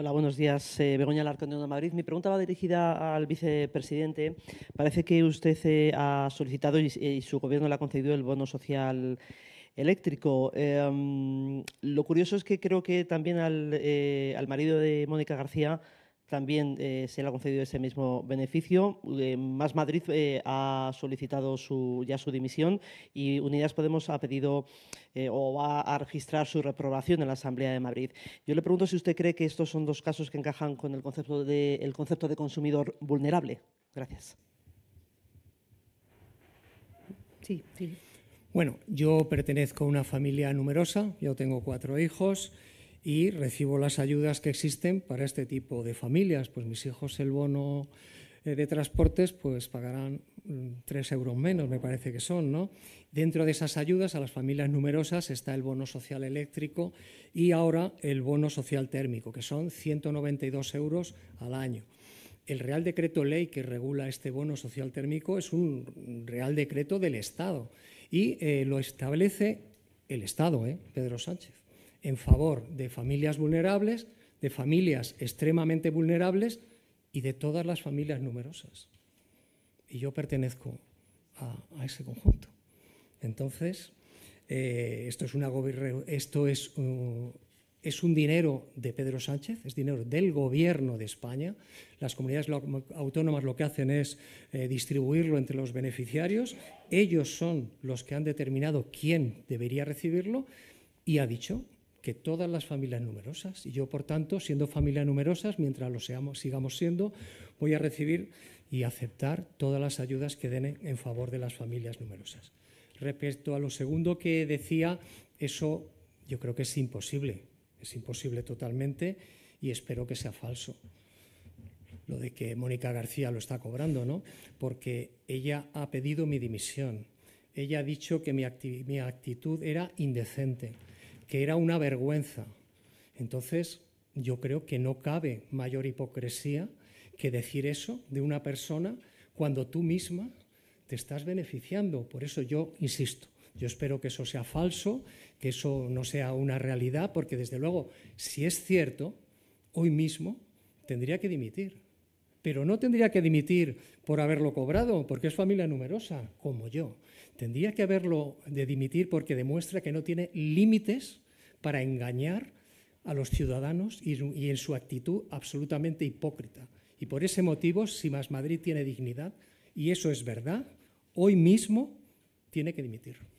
Hola, buenos días. Eh, Begoña Alarcón de Madrid. Mi pregunta va dirigida al vicepresidente. Parece que usted eh, ha solicitado y, su gobierno le ha concedido el bono social eléctrico. Em, lo curioso es que creo que también al, eh, al marido de Mónica García también eh, se le ha concedido ese mismo beneficio. Eh, Más Madrid eh, ha solicitado ya su dimisión y Unidas Podemos ha pedido o va a registrar su reprobación en la Asamblea de Madrid. Yo le pregunto si usted cree que estos son dos casos que encajan con el concepto de, concepto de consumidor vulnerable. Gracias. sí. Bueno, yo pertenezco a una familia numerosa, yo tengo cuatro hijos y recibo las ayudas que existen para este tipo de familias. Pues mis hijos el bono eh, de transportes pues pagarán mm, tres euros menos, me parece que son, ¿no? Dentro de esas ayudas a las familias numerosas está el bono social eléctrico y ahora el bono social térmico, que son 192 euros al año. El Real Decreto Ley que regula este bono social térmico es un Real Decreto del Estado y eh, lo establece el Estado, ¿eh? Pedro Sánchez en favor de familias vulnerables, de familias extremadamente vulnerables y de todas las familias numerosas. Y yo pertenezco a, ese conjunto. Entonces, eh, esto uh, es, un dinero de Pedro Sánchez, es dinero del gobierno de España. Las comunidades autónomas lo que hacen es eh, distribuirlo entre los beneficiarios. Ellos son los que han determinado quién debería recibirlo y ha dicho que todas las familias numerosas. Y yo, por tanto, siendo familia numerosas, mientras lo seamos, sigamos siendo, voy a recibir y aceptar todas las ayudas que den en favor de las familias numerosas. Respecto a lo segundo que decía, eso yo creo que es imposible, es imposible totalmente y espero que sea falso. Lo de que Mónica García lo está cobrando, ¿no? Porque ella ha pedido mi dimisión. Ella ha dicho que mi actitud era indecente que era una vergüenza. Entonces, yo creo que no cabe mayor hipocresía que decir eso de una persona cuando tú misma te estás beneficiando. Por eso yo insisto, yo espero que eso sea falso, que eso no sea una realidad, porque desde luego, si es cierto, hoy mismo tendría que dimitir pero no tendría que dimitir por haberlo cobrado, porque es familia numerosa, como yo. Tendría que haberlo de dimitir porque demuestra que no tiene límites para engañar a los ciudadanos y, en su actitud absolutamente hipócrita. Y por ese motivo, si Más Madrid tiene dignidad, y eso es verdad, hoy mismo tiene que dimitir.